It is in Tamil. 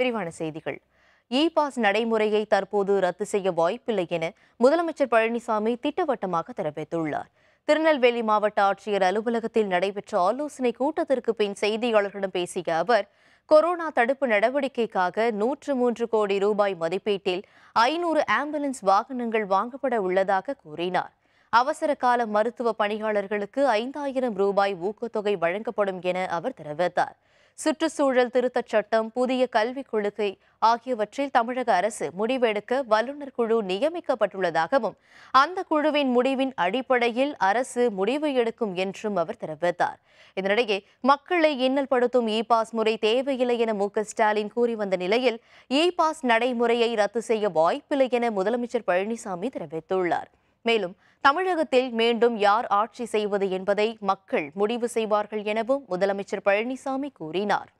விரிவான செய்திகள் இ பாஸ் நடைமுறையை தற்போது ரத்து செய்ய வாய்ப்பில்லை என முதலமைச்சர் பழனிசாமி திட்டவட்டமாக தெரிவித்துள்ளார் திருநெல்வேலி மாவட்ட ஆட்சியர் அலுவலகத்தில் நடைபெற்ற ஆலோசனை கூட்டத்திற்கு பின் செய்தியாளர்களிடம் பேசிய அவர் கொரோனா தடுப்பு நடவடிக்கைக்காக நூற்று மூன்று கோடி ரூபாய் மதிப்பீட்டில் ஐநூறு ஆம்புலன்ஸ் வாகனங்கள் வாங்கப்பட உள்ளதாக கூறினார் அவசர கால மருத்துவ பணியாளர்களுக்கு ஐந்தாயிரம் ரூபாய் ஊக்கத்தொகை வழங்கப்படும் என அவர் தெரிவித்தார் சுற்றுச்சூழல் திருத்தச் சட்டம் புதிய கல்விக் கொள்கை ஆகியவற்றில் தமிழக அரசு முடிவெடுக்க வல்லுநர் குழு நியமிக்கப்பட்டுள்ளதாகவும் அந்த குழுவின் முடிவின் அடிப்படையில் அரசு முடிவு எடுக்கும் என்றும் அவர் தெரிவித்தார் இதனிடையே மக்களை இன்னல் படுத்தும் இ பாஸ் முறை தேவையில்லை என மு ஸ்டாலின் கூறி வந்த நிலையில் இ பாஸ் நடைமுறையை ரத்து செய்ய வாய்ப்பில்லை என முதலமைச்சர் பழனிசாமி தெரிவித்துள்ளார் மேலும் தமிழகத்தில் மீண்டும் யார் ஆட்சி செய்வது என்பதை மக்கள் முடிவு செய்வார்கள் எனவும் முதலமைச்சர் பழனிசாமி கூறினார்